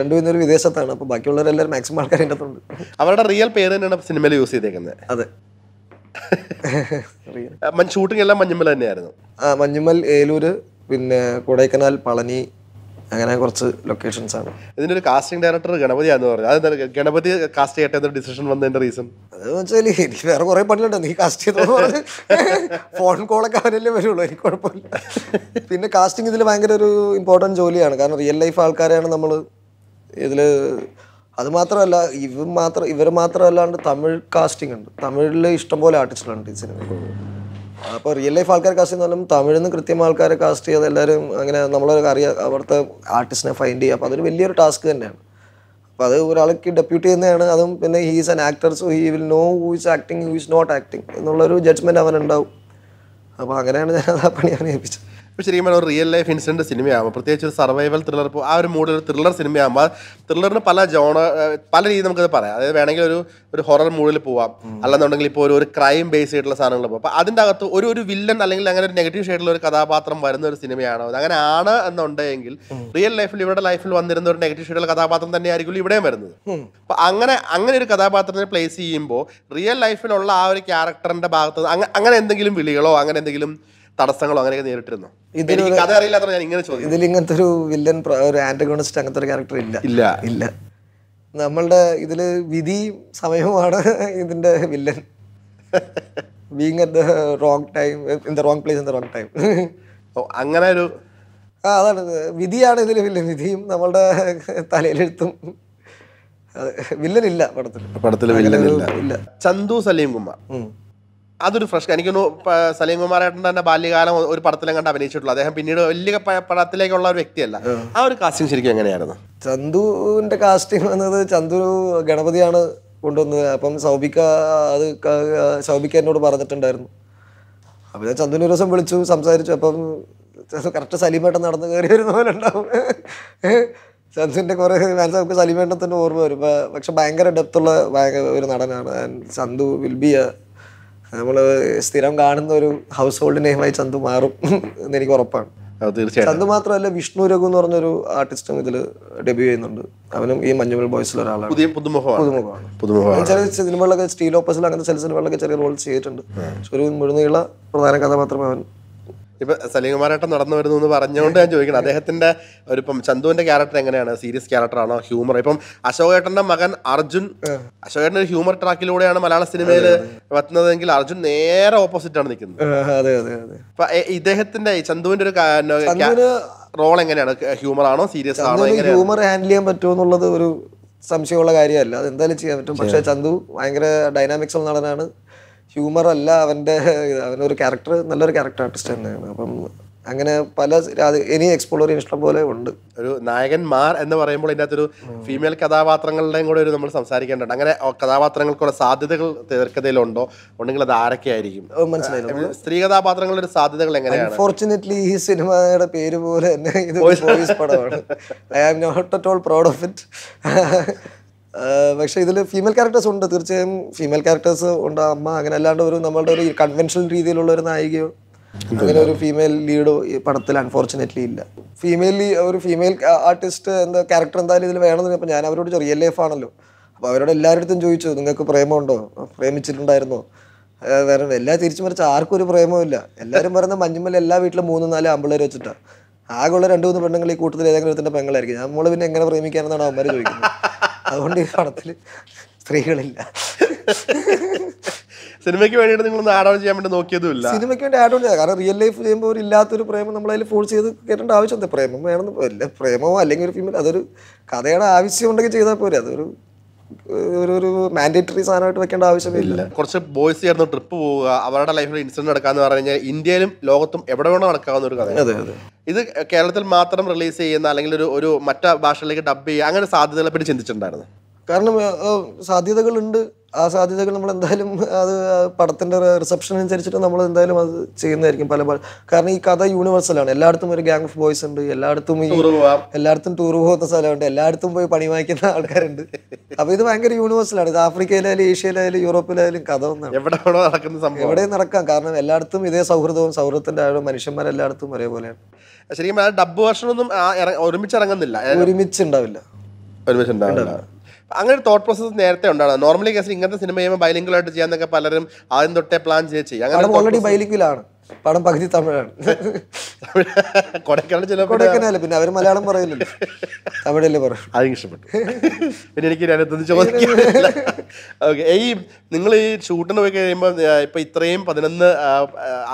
രണ്ടു പേര് വിദേശത്താണ് അപ്പോൾ ബാക്കിയുള്ളവരെല്ലാവരും മാക്സിമം ആൾക്കാർ എൻ്റെ അവരുടെ റിയൽ പേര് തന്നെയാണ് സിനിമയിൽ യൂസ് ചെയ്തേക്കുന്നത് അതെ ഷൂട്ടിംഗ് (laughs) എല്ലാം മഞ്ഞുമ്മൽ തന്നെയായിരുന്നു ആ മഞ്ഞുമ്മൽ ഏലൂര് പിന്നെ കൊടൈക്കനാൽ പളനി അങ്ങനെ കുറച്ച് ലൊക്കേഷൻസ് ആണ് ഇതിന്റെ ഒരു കാസ്റ്റിംഗ് ഡയറക്ടർ ഗണപതി ആണെന്ന് പറഞ്ഞു അതെന്താ ഗണപതി കാസ്റ്റ് ചെയ്യട്ടെ ഡിസിഷൻ വന്നതിന്റെ റീസൺ അതെന്ന് വെച്ചാൽ എനിക്ക് വേറെ കുറെ പണിയുണ്ട് നീ കാസ്റ്റ് ചെയ്തെന്ന് ഫോൺ കോളൊക്കെ അവരല്ലേ വരുള്ളൂ എനിക്ക് കുഴപ്പമില്ല പിന്നെ കാസ്റ്റിംഗ് ഇതിൽ ഭയങ്കര ഒരു ഇമ്പോർട്ടൻറ്റ് ജോലിയാണ് കാരണം റിയൽ ലൈഫ് ആൾക്കാരെയാണ് നമ്മൾ ഇതിൽ അത് മാത്രമല്ല ഇവർ മാത്രം ഇവർ മാത്രമല്ലാണ്ട് തമിഴ് കാസ്റ്റിംഗ് ഉണ്ട് തമിഴിൽ ഇഷ്ടംപോലെ ആർട്ടിസ്റ്റുകളുണ്ട് ഈ സിനിമയിൽ അപ്പോൾ റിയൽ ലൈഫ് ആൾക്കാരെ കാസ്റ്റ് ചെയ്യുന്ന പറഞ്ഞാൽ തമിഴിൽ നിന്ന് കൃത്യം ആൾക്കാരെ കാസ്റ്റ് ചെയ്ത് എല്ലാവരും അങ്ങനെ നമ്മളൊക്കെ അറിയാം അവിടുത്തെ ആർട്ടിസ്റ്റിനെ ഫൈൻഡ് ചെയ്യുക അപ്പോൾ അതൊരു വലിയൊരു ടാസ്ക് തന്നെയാണ് അപ്പോൾ അത് ഒരാൾക്ക് ഡെപ്യൂട്ടി ചെയ്യുന്നതാണ് അതും പിന്നെ he's an actor so he will know who is acting who is not acting എന്നുള്ളൊരു ജഡ്ജ്മെൻറ്റ് അവനുണ്ടാവും അപ്പോൾ അങ്ങനെയാണ് ഞാൻ ആ അവനെ ഏൽപ്പിച്ചത് ഇപ്പോൾ ശരിക്കും പറഞ്ഞാൽ റിയൽ ലൈഫ് ഇൻസിഡൻറ്റ് സിനിമയാകുമ്പോൾ പ്രത്യേകിച്ച് ഒരു സർവൈവൽ ത്രില്ലർ ഇപ്പോൾ ആ ഒരു മൂഡിൽ ഒരു ത്രില്ലർ സിനിമയാകുമ്പോൾ ത്രില്ലറിന് പല ജോണ പല രീതിയിൽ നമുക്കത് പറയാം അതായത് വേണമെങ്കിൽ ഒരു ഒരു ഹൊറർ മൂഡിൽ പോവാം അല്ലെന്നുണ്ടെങ്കിൽ ഇപ്പോൾ ഒരു ഒരു ക്രൈം ബേസ് ആയിട്ടുള്ള സാധനങ്ങൾ പോകും അപ്പോൾ അതിൻ്റെ അകത്ത് ഒരു ഒരു വില്ലൻ അല്ലെങ്കിൽ അങ്ങനെ ഒരു നെഗറ്റീവ് ഷെയ്ഡിലുള്ള ഒരു കഥാപാത്രം വരുന്ന ഒരു സിനിമയാണോ അങ്ങനെ ആണ് എന്നുണ്ടെങ്കിൽ റിയൽ ലൈഫിൽ ഇവരുടെ ലൈഫിൽ വന്നിരുന്ന ഒരു നെഗറ്റീവ് ഷെയ്ഡുള്ള കഥാപാത്രം തന്നെയായിരിക്കും ഇവിടെയും വരുന്നത് അപ്പം അങ്ങനെ അങ്ങനെ ഒരു കഥാപാത്രത്തിനെ പ്ലേസ് ചെയ്യുമ്പോൾ റിയൽ ലൈഫിലുള്ള ആ ഒരു ക്യാരക്ടറിൻ്റെ ഭാഗത്ത് അങ്ങനെ എന്തെങ്കിലും വിളികളോ അങ്ങനെ എന്തെങ്കിലും തടസ്സങ്ങളോ അങ്ങനെയൊക്കെ നേരിട്ടിരുന്നു ഇതിൽ കഥ ഞാൻ ഇങ്ങനെ ഇങ്ങനത്തെ ഒരു വില്ലൻ ഒരു ആന്റഗോണിസ്റ്റ് അങ്ങനത്തെ ഒരു ക്യാരക്ടർ ഇല്ല ഇല്ല ഇല്ല നമ്മളുടെ ഇതില് വിധി സമയമാണ് ഇതിന്റെ villain being at the wrong time in the wrong place in the wrong time അങ്ങനെ ഒരു ആ അതാണ് വിധിയാണ് ഇതിൽ വില്ലൻ വിധിയും നമ്മളുടെ തലയിലെഴുത്തും വില്ലനില്ല പടത്തിൽ പടത്തിൽ ഇല്ല ചന്തു സലീം കുമാർ അതൊരു ഫ്രഷ് എനിക്ക് സലീം സലീംകുമാറേട്ടൻ തന്നെ ബാല്യകാലം ഒരു പടത്തിലും കണ്ട് അഭിനയിച്ചിട്ടുള്ളൂ അദ്ദേഹം പിന്നീട് വലിയ പടത്തിലേക്കുള്ള ഒരു വ്യക്തിയല്ല ആ ഒരു കാസ്റ്റിംഗ് ശരിക്കും എങ്ങനെയായിരുന്നു ചന്തുവിന്റെ കാസ്റ്റിംഗ് വന്നത് ചന്തു ഗണപതിയാണ് കൊണ്ടുവന്നത് അപ്പം സൗബിക അത് സൗബിക്ക എന്നോട് പറഞ്ഞിട്ടുണ്ടായിരുന്നു അപ്പം ഞാൻ ചന്തുവിനെ ദിവസം വിളിച്ചു സംസാരിച്ചു അപ്പം കറക്റ്റ് സലീമേട്ടൻ നടന്ന് കയറി വരുന്ന പോലെ ഉണ്ടാവും ചന്തുവിൻ്റെ കുറേ ഫാൻസ് നമുക്ക് സലീമേട്ടത്തിൻ്റെ ഓർമ്മ വരും പക്ഷെ ഭയങ്കര ഡെപ്തുള്ള ഒരു നടനാണ് and Chandu will be a നമ്മൾ സ്ഥിരം കാണുന്ന ഒരു ഹൗസ് ഹോൾഡ് നെയിമായി ചന്തു മാറും എന്ന് എനിക്ക് ഉറപ്പാണ് ചന്തു മാത്രമല്ല വിഷ്ണു രഘു എന്ന് പറഞ്ഞൊരു ആർട്ടിസ്റ്റും ഇതിൽ ഡെബ്യൂ ചെയ്യുന്നുണ്ട് അവനും ഈ മഞ്ഞുമൽ ബോയ്സിൽ ഒരാളാണ് പുതിയ പുതുമുഖമാണ് പുതുമുഖമാണ് ചില സിനിമകളിലൊക്കെ സ്റ്റീൽ ഓപ്പസിൽ അങ്ങനത്തെ ചില സിനിമകളിലൊക്കെ ചെറിയ റോൾ ചെയ്തിട്ടുണ്ട് ഒരു മുഴുനീള പ്രധാന കഥാപാത്രം അവൻ ഇപ്പൊ സലീംകുമാരേട്ടൻ നടന്നു വരുന്നു എന്ന് പറഞ്ഞുകൊണ്ട് ഞാൻ ചോദിക്കണം അദ്ദേഹത്തിന്റെ ഒരു ഇപ്പം ചന്തുവിന്റെ ക്യാരക്ടർ എങ്ങനെയാണ് സീരിയസ് ക്യാരക്ടർ ആണോ ഹ്യൂമർ ഇപ്പം അശോകേട്ടന്റെ മകൻ അർജുൻ അശോകേട്ടൻ ഒരു ഹ്യൂമർ ട്രാക്കിലൂടെയാണ് മലയാള സിനിമയിൽ എത്തുന്നതെങ്കിൽ അർജുൻ നേരെ ഓപ്പോസിറ്റ് ആണ് നിൽക്കുന്നത് ഇദ്ദേഹത്തിന്റെ ചന്തുവിന്റെ ഒരു റോൾ എങ്ങനെയാണ് ഹ്യൂമർ ആണോ സീരിയസ് ആണോ ഹ്യൂമർ ഹാൻഡിൽ ചെയ്യാൻ പറ്റുമോ എന്നുള്ളത് ഒരു സംശയമുള്ള കാര്യമല്ല അത് എന്തായാലും ചെയ്യാൻ പറ്റും പക്ഷെ ചന്തു ഭയങ്കര ഡൈനാമിക്സ് ഉള്ള നടനാണ് ഹ്യൂമർ അല്ല അവൻ്റെ അവനൊരു ക്യാരക്ടർ നല്ലൊരു ക്യാരക്ടർ ആർട്ടിസ്റ്റ് തന്നെയാണ് അപ്പം അങ്ങനെ പല ഇനി എക്സ്പ്ലോർ ചെയ്യാൻ ഇഷ്ടം പോലെ ഉണ്ട് ഒരു നായകന്മാർ എന്ന് പറയുമ്പോൾ ഇതിൻ്റെ അകത്തൊരു ഫീമെയിൽ കഥാപാത്രങ്ങളുടെയും കൂടെ ഒരു നമ്മൾ സംസാരിക്കേണ്ടത് അങ്ങനെ കഥാപാത്രങ്ങൾക്കുള്ള സാധ്യതകൾ തിരക്കഥയിലുണ്ടോ ഉണ്ടെങ്കിൽ അത് ആയിരിക്കും മനസ്സിലായില്ല സ്ത്രീ കഥാപാത്രങ്ങളുടെ ഒരു സാധ്യതകൾ എങ്ങനെയാണ് അൺഫോർച്ചുനേറ്റ്ലി ഈ സിനിമയുടെ പേര് പോലെ തന്നെ ഇത് പടമാണ് I am not at all proud of it പക്ഷേ ഇതിൽ ഫീമെയിൽ ക്യാരക്ടേഴ്സ് ഉണ്ട് തീർച്ചയായും ഫീമെയിൽ ക്യാരക്ടേഴ്സ് ഉണ്ട് അമ്മ അങ്ങനെ അല്ലാണ്ട് ഒരു നമ്മളുടെ ഒരു കൺവെൻഷണൽ രീതിയിലുള്ള ഒരു നായികയോ അങ്ങനെ ഒരു ഫീമെയിൽ ലീഡോ ഈ പടത്തിൽ അൺഫോർച്ചുനേറ്റ്ലി ഇല്ല ഫീമെയിൽ ഒരു ഫീമെയിൽ ആർട്ടിസ്റ്റ് എന്താ ക്യാരക്ടർ എന്തായാലും ഇതിൽ വേണമെന്ന് അപ്പോൾ ഞാൻ അവരോട് റിയൽ ലൈഫ് ആണല്ലോ അപ്പോൾ അവരോട് എല്ലാവരുടെ ചോദിച്ചു നിങ്ങൾക്ക് പ്രേമമുണ്ടോ പ്രേമിച്ചിട്ടുണ്ടായിരുന്നോ വേറെ എല്ലാം തിരിച്ചു മറിച്ച് ആർക്കും ഒരു പ്രേമവും ഇല്ല എല്ലാവരും പറയുന്ന മഞ്ഞുമ്മൽ എല്ലാ വീട്ടിലും മൂന്ന് നാല് അമ്പിളേർ വെച്ചിട്ടാണ് ആകെയുള്ള രണ്ട് മൂന്ന് പെണ്ണുങ്ങൾ ഈ കൂട്ടത്തിൽ ഏതെങ്കിലും തന്നെ പെങ്ങളായിരിക്കും നമ്മൾ പിന്നെ എങ്ങനെ പ്രേമിക്കാനെന്നാണ് അവന്മാർ ചോദിക്കുന്നത് അതുകൊണ്ട് ഈ പടത്തിൽ സ്ത്രീകളില്ല സിനിമയ്ക്ക് വേണ്ടി നിങ്ങൾ ആഡ് ഓൺ ചെയ്യാൻ വേണ്ടി നോക്കിയതുമില്ല സിനിമയ്ക്ക് വേണ്ടി ആഡ് ഓൺ ചെയ്യാം കാരണം റിയൽ ലൈഫ് ചെയ്യുമ്പോൾ ഒരു ഇല്ലാത്തൊരു പ്രേമം നമ്മൾ അതിൽ ഫോഴ്സ് ചെയ്ത് കേട്ടേണ്ട ആവശ്യം എന്താ പ്രേമം വേണമെന്ന് പ്രേമമോ അല്ലെങ്കിൽ ഒരു ഫീമെയിൽ അതൊരു കഥയുടെ ആവശ്യം ഉണ്ടെങ്കിൽ ചെയ്താൽ പോരെ അതൊരു ഒരു ഒരു മാൻഡേറ്ററി സാധനമായിട്ട് വെക്കേണ്ട ആവശ്യമില്ല കുറച്ച് ബോയ്സ് ചേർന്ന് ട്രിപ്പ് പോവുക അവരുടെ ലൈഫിൽ ഇൻസിഡന്റ് നടക്കാന്ന് പറഞ്ഞു കഴിഞ്ഞാൽ ഇന്ത്യയിലും ലോകത്തും എവിടെ വേണോ നടക്കാവുന്ന ഒരു കഥയാണ് അതെ അതെ ഇത് കേരളത്തിൽ മാത്രം റിലീസ് ചെയ്യുന്ന അല്ലെങ്കിൽ ഒരു ഒരു മറ്റു ഭാഷകളിലേക്ക് ഡബ് ചെയ്യുക അങ്ങനെ സാധ്യതകളെ പറ്റി ചിന്തിച്ചിട്ടുണ്ടായിരുന്നു കാരണം സാധ്യതകളുണ്ട് ആ സാധ്യതകൾ നമ്മൾ എന്തായാലും അത് പടത്തിൻ്റെ റിസപ്ഷൻ അനുസരിച്ചിട്ട് നമ്മൾ എന്തായാലും അത് ചെയ്യുന്നതായിരിക്കും പല പല കാരണം ഈ കഥ യൂണിവേഴ്സലാണ് എല്ലായിടത്തും ഒരു ഗ്യാങ് ഓഫ് ബോയ്സ് ഉണ്ട് എല്ലായിടത്തും ഈ എല്ലായിടത്തും ടൂർ പോകുന്ന സ്ഥലമുണ്ട് എല്ലായിടത്തും പോയി പണി വാങ്ങിക്കുന്ന ആൾക്കാരുണ്ട് അപ്പോൾ ഇത് ഭയങ്കര യൂണിവേഴ്സലാണ് ഇത് ആഫ്രിക്കയിലായാലും ഏഷ്യയിലായാലും യൂറോപ്പിലായാലും കഥ ഒന്നാണ് എവിടെ നടക്കാം കാരണം എല്ലായിടത്തും ഇതേ സൗഹൃദവും സൗഹൃദത്തിൻ്റെ ആഴവും മനുഷ്യന്മാരെല്ലായിടത്തും ഒരേപോലെയാണ് ശരിക്കും ഡബ് ഒന്നും ഒരുമിച്ച് ഇറങ്ങുന്നില്ല ഒരുമിച്ച് ഉണ്ടാവില്ല ഒരുമിച്ച് ഉണ്ടാവില്ല അങ്ങനെ തോട്ട് പ്രോസസ് നേരത്തെ ഉണ്ടാണ് നോർമലി കേസിൽ ഇങ്ങനത്തെ സിനിമ ചെയ്യുമ്പോൾ ബൈലിംഗിലായിട്ട് ചെയ്യാന്നൊക്കെ പലരും ആദ്യം തൊട്ടേ പ്ലാൻ ചെയ്ത് ചെയ്യും ഓൾറെഡി ബൈലിംഗിലാണ് പടം പകുതി തമിഴാണ് കൊടൈക്കനാൽ ചില കൊടൈക്കനാൽ പിന്നെ അവർ മലയാളം പറയില്ലല്ലോ തമിഴല്ലേ പറയും അത് ഇഷ്ടപ്പെട്ടു പിന്നെ എനിക്ക് രണ്ടത്തൊന്നും ചോദിക്കില്ല ഓക്കെ (laughs) ഈ നിങ്ങൾ ഈ ഷൂട്ടിന് പോയി കഴിയുമ്പോൾ ഇപ്പം ഇത്രയും പതിനൊന്ന്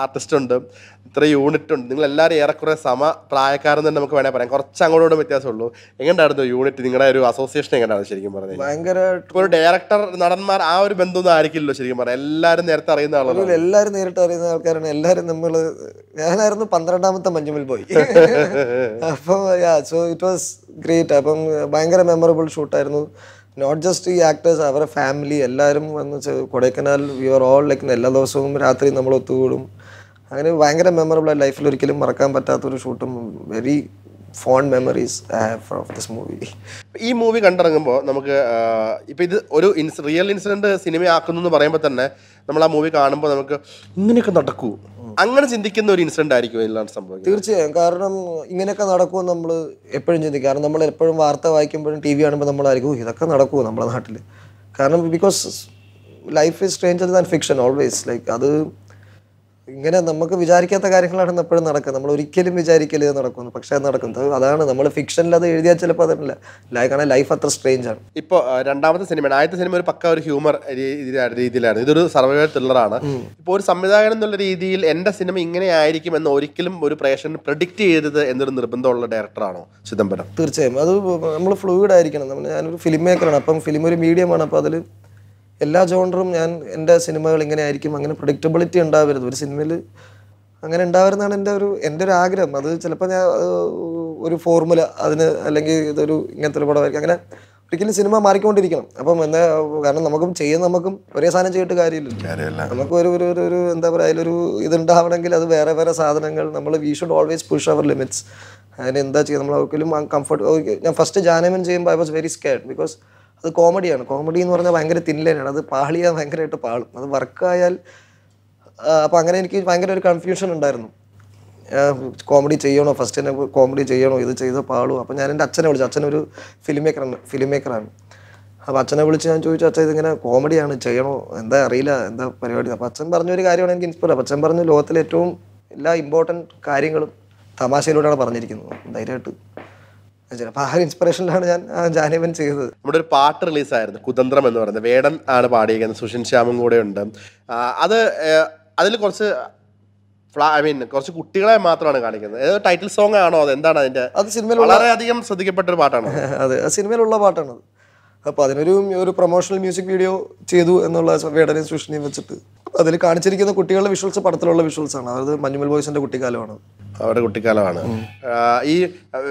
ആർട്ടിസ്റ്റ് ഉണ്ട് ഇത്ര യൂണിറ്റ് ഉണ്ട് നിങ്ങൾ എല്ലാവരും ഏറെക്കുറെ സമ പ്രായക്കാരൻ തന്നെ നമുക്ക് വേണേൽ പറയാം കുറച്ച് അങ്ങോട്ടും വ്യത്യാസമുള്ളൂ എങ്ങനെയായിരുന്നു യൂണിറ്റ് നിങ്ങളുടെ ഒരു അസോസിയേഷൻ എങ്ങനെയാണ് ശരിക്കും പറഞ്ഞത് ഭയങ്കര ഒരു ഡയറക്ടർ നടന്മാർ ആ ഒരു ഒന്നും ആയിരിക്കില്ലല്ലോ ശരിക്കും പറയാം എല്ലാവരും നേരത്തെ അറിയുന്ന ആളുകൾ എല്ലാവരും നേരിട്ട് അറിയുന്ന ആൾക്കാരാണ് എല്ലാവരും നമ്മൾ ഞാനായിരുന്നു പന്ത്രണ്ടാമത്തെ മഞ്ഞുമിൽ പോയി അപ്പം സോ ഇറ്റ് വാസ് ഗ്രേറ്റ് അപ്പം ഭയങ്കര മെമ്മറബിൾ ഷൂട്ടായിരുന്നു നോട്ട് ജസ്റ്റ് ഈ ആക്ടേഴ്സ് അവരുടെ ഫാമിലി എല്ലാവരും വന്ന് Kodaikanal we are all like എല്ലാ ദിവസവും രാത്രി നമ്മൾ ഒത്തുകൂടും അങ്ങനെ ഭയങ്കര മെമ്മറബിൾ ലൈഫിൽ ഒരിക്കലും മറക്കാൻ പറ്റാത്തൊരു ഷൂട്ടും very fond memories of this movie ഈ മൂവി കണ്ടിറങ്ങുമ്പോൾ നമുക്ക് ഇപ്പം ഇത് ഒരു ഇൻസ് റിയൽ ഇൻസിഡൻറ്റ് സിനിമയാക്കുന്നു എന്ന് പറയുമ്പോൾ തന്നെ നമ്മൾ ആ മൂവി കാണുമ്പോൾ നമുക്ക് ഇങ്ങനെയൊക്കെ നടക്കൂ അങ്ങനെ ചിന്തിക്കുന്ന ഒരു ഇൻസിഡന്റ് ആയിരിക്കും എല്ലാം സംഭവം തീർച്ചയായും കാരണം ഇങ്ങനെയൊക്കെ നടക്കുമോ നമ്മൾ എപ്പോഴും ചിന്തിക്കും കാരണം നമ്മൾ എപ്പോഴും വാർത്ത വായിക്കുമ്പോഴും ടി വി കാണുമ്പോൾ നമ്മളായിരിക്കും ഇതൊക്കെ നടക്കുമോ നമ്മുടെ നാട്ടിൽ കാരണം because life is stranger than fiction always like അത് ഇങ്ങനെ നമുക്ക് വിചാരിക്കാത്ത കാര്യങ്ങളാണ് എപ്പോഴും നടക്കുന്നത് നമ്മൾ ഒരിക്കലും വിചാരിക്കല് നടക്കുന്നു പക്ഷെ അത് നടക്കുന്നത് അതാണ് നമ്മൾ ഫിക്ഷനിൽ അത് എഴുതിയാൽ ചിലപ്പോൾ അതല്ല കാരണം ലൈഫ് അത്ര സ്ട്രേഞ്ച് ആണ് ഇപ്പോൾ രണ്ടാമത്തെ സിനിമയാണ് ആദ്യത്തെ സിനിമ ഒരു പക്ക ഒരു ഹ്യൂമർ രീതിയിലാണ് ഇതൊരു സർവൈവൽ ത്രില്ലറാണ് ഇപ്പോൾ ഒരു സംവിധായകൻ എന്നുള്ള രീതിയിൽ എൻ്റെ സിനിമ ഇങ്ങനെ ആയിരിക്കും എന്ന് ഒരിക്കലും ഒരു പ്രേക്ഷകൻ പ്രഡിക്റ്റ് ചെയ്തത് എന്നൊരു നിർബന്ധമുള്ള ഡയറക്ടറാണോ ചിദംബരം തീർച്ചയായും അത് നമ്മൾ ഫ്ലൂയിഡ് ആയിരിക്കണം നമ്മൾ ഞാനൊരു ഫിലിം മേക്കറാണ് അപ്പം ഫിലിം ഒരു മീഡിയമാണ് അപ്പോൾ അതിൽ എല്ലാ ജോണറും ഞാൻ എൻ്റെ സിനിമകൾ ഇങ്ങനെ ആയിരിക്കും അങ്ങനെ പ്രൊഡിക്റ്റബിലിറ്റി ഉണ്ടാവരുത് ഒരു സിനിമയിൽ അങ്ങനെ ഉണ്ടാവരുന്നാണ് എൻ്റെ ഒരു എൻ്റെ ഒരു ആഗ്രഹം അത് ചിലപ്പോൾ ഞാൻ ഒരു ഫോർമുല അതിന് അല്ലെങ്കിൽ ഇതൊരു ഇങ്ങനത്തെ ഒരു പടമായിരിക്കും അങ്ങനെ ഒരിക്കലും സിനിമ മാറിക്കൊണ്ടിരിക്കണം അപ്പം എന്താ കാരണം നമുക്കും ചെയ്യാൻ നമുക്കും ഒരേ സാധനം ചെയ്തിട്ട് കാര്യമില്ല നമുക്ക് ഒരു ഒരു ഒരു എന്താ പറയുക അതിലൊരു ഇതുണ്ടാവണമെങ്കിൽ അത് വേറെ വേറെ സാധനങ്ങൾ നമ്മൾ we should always push our limits അതിന് എന്താ ചെയ്യുക നമ്മൾ ഒരിക്കലും കംഫർട്ട് ഞാൻ ഫസ്റ്റ് ജാനമൻ ചെയ്യുമ്പോൾ I was very scared because അത് കോമഡിയാണ് കോമഡി എന്ന് പറഞ്ഞാൽ ഭയങ്കര തിന്നിലാണ് അത് പാളിയാൽ ഭയങ്കരമായിട്ട് പാളും അത് വർക്കായാൽ അപ്പം അങ്ങനെ എനിക്ക് ഭയങ്കര ഒരു കൺഫ്യൂഷൻ ഉണ്ടായിരുന്നു കോമഡി ചെയ്യണോ ഫസ്റ്റ് തന്നെ കോമഡി ചെയ്യണോ ഇത് ചെയ്തോ പാടുമോ അപ്പോൾ ഞാൻ എൻ്റെ അച്ഛനെ വിളിച്ചു അച്ഛനൊരു ഫിലിം മേക്കറാണ് ഫിലിം മേക്കറാണ് അപ്പോൾ അച്ഛനെ വിളിച്ച് ഞാൻ ചോദിച്ചു അച്ഛൻ ഇതിങ്ങനെ കോമഡിയാണ് ചെയ്യണോ എന്താ അറിയില്ല എന്താ പരിപാടി അപ്പോൾ അച്ഛൻ പറഞ്ഞൊരു കാര്യമാണ് എനിക്ക് ഇൻസ്പയർ അപ്പോൾ അച്ഛൻ പറഞ്ഞു ലോകത്തിലെ ഏറ്റവും എല്ലാ ഇമ്പോർട്ടൻറ്റ് കാര്യങ്ങളും തമാശയിലൂടെയാണ് പറഞ്ഞിരിക്കുന്നത് ധൈര്യമായിട്ട് ചിലപ്പോൾ ആ ഒരു ഇൻസ്പിറേഷനിലാണ് ഞാൻ ജാനേവൻ ചെയ്തത് നമ്മുടെ ഒരു പാട്ട് റിലീസായിരുന്നു കുതന്ത്രം എന്ന് പറയുന്നത് വേടൻ ആണ് പാടിയിരിക്കുന്നത് സുഷിൻ ശ്യാമും കൂടെ ഉണ്ട് അത് അതിൽ കുറച്ച് ഫ്ലാ ഐ മീൻ കുറച്ച് കുട്ടികളെ മാത്രമാണ് കാണിക്കുന്നത് ഏത് ടൈറ്റിൽ സോങ് ആണോ അത് എന്താണ് അതിന്റെ അത് സിനിമയിൽ അധികം ശ്രദ്ധിക്കപ്പെട്ട ഒരു പാട്ടാണ് (laughs) അതെ സിനിമയിലുള്ള പാട്ടാണത് അപ്പോൾ അതിനൊരു ഒരു പ്രൊമോഷണൽ മ്യൂസിക് വീഡിയോ ചെയ്തു എന്നുള്ള വേടനെ സൂക്ഷിനെയും വെച്ചിട്ട് അതിൽ കാണിച്ചിരിക്കുന്ന കുട്ടികളുടെ വിഷ്വൽസ് പടത്തിലുള്ള വിഷ്വൽസ് ആണ് അതായത് മഞ്ഞുമൽ ബോയ്സിന്റെ കുട്ടിക്കാലമാണ് അവരുടെ കുട്ടിക്കാലമാണ് ഈ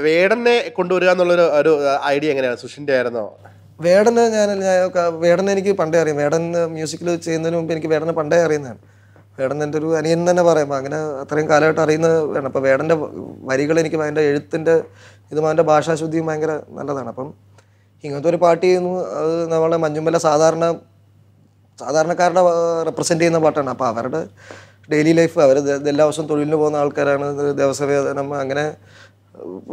വേടനെ കൊണ്ടുവരിക എന്നുള്ളൊരു ഒരു ഐഡിയ എങ്ങനെയാണ് സുഷിന്റെ ആയിരുന്നോ വേടന് ഞാൻ വേടനെ എനിക്ക് പണ്ടേ അറിയാം വേടൻ മ്യൂസിക്കിൽ ചെയ്യുന്നതിന് മുമ്പ് എനിക്ക് വേടനെ പണ്ടേ അറിയുന്നതാണ് വേടൻ എൻ്റെ ഒരു അനിയൻ തന്നെ പറയാം അങ്ങനെ അത്രയും കാലമായിട്ട് അറിയുന്ന വേണം അപ്പോൾ വേടൻ്റെ വരികൾ എനിക്ക് അതിൻ്റെ എഴുത്തിൻ്റെ ഇതും അതിൻ്റെ ഭാഷാശുദ്ധിയും ഭയങ്കര നല്ലതാണ് അപ്പം ഇങ്ങനത്തെ ഒരു പാട്ട് ചെയ്യുന്നു അത് നമ്മളെ മഞ്ഞുമല സാധാരണ സാധാരണക്കാരുടെ റെപ്രസെൻ്റ് ചെയ്യുന്ന പാട്ടാണ് അപ്പോൾ അവരുടെ ഡെയിലി ലൈഫ് അവർ എല്ലാ ദിവസവും തൊഴിലിന് പോകുന്ന ആൾക്കാരാണ് ദിവസവേതനം അങ്ങനെ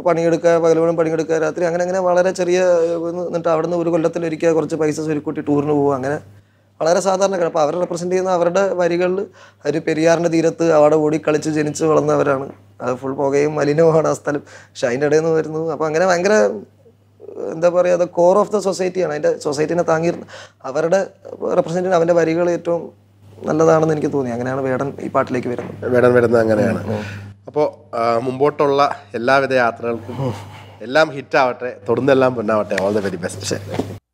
പണിയെടുക്കുക പകലോളം പണിയെടുക്കുക രാത്രി അങ്ങനെ അങ്ങനെ വളരെ ചെറിയ എന്നിട്ട് അവിടുന്ന് നിന്ന് ഒരു കൊല്ലത്തിലൊരിക്കുക കുറച്ച് പൈസ ചുരുക്കൂട്ടി ടൂറിന് പോകും അങ്ങനെ വളരെ സാധാരണക്കാരാണ് അപ്പോൾ അവരെ റെപ്രസെൻ്റ് ചെയ്യുന്ന അവരുടെ വരികളിൽ അവർ പെരിയാറിൻ്റെ തീരത്ത് അവിടെ ഓടി കളിച്ച് ജനിച്ച് വളർന്നവരാണ് അത് ഫുൾ പുകയും മലിനവുമാണ് ആ സ്ഥലം പക്ഷെ അതിൻ്റെ ഇടയിൽ നിന്ന് വരുന്നു അപ്പോൾ അങ്ങനെ ഭയങ്കര എന്താ പറയുക അത് കോർ ഓഫ് ദ സൊസൈറ്റിയാണ് അതിൻ്റെ സൊസൈറ്റിനെ താങ്ങി അവരുടെ റെപ്രസെൻ്റ് അവൻ്റെ വരികൾ ഏറ്റവും നല്ലതാണെന്ന് എനിക്ക് തോന്നി അങ്ങനെയാണ് വേടൻ ഈ പാട്ടിലേക്ക് വരുന്നത് വേടൻ വരുന്നത് അങ്ങനെയാണ് അപ്പോൾ മുമ്പോട്ടുള്ള എല്ലാവിധ യാത്രകൾക്കും എല്ലാം ഹിറ്റ് ആവട്ടെ തുടർന്നെല്ലാം പൊന്നാവട്ടെ ഓൾ ദ വെരി ബെസ്റ്റ്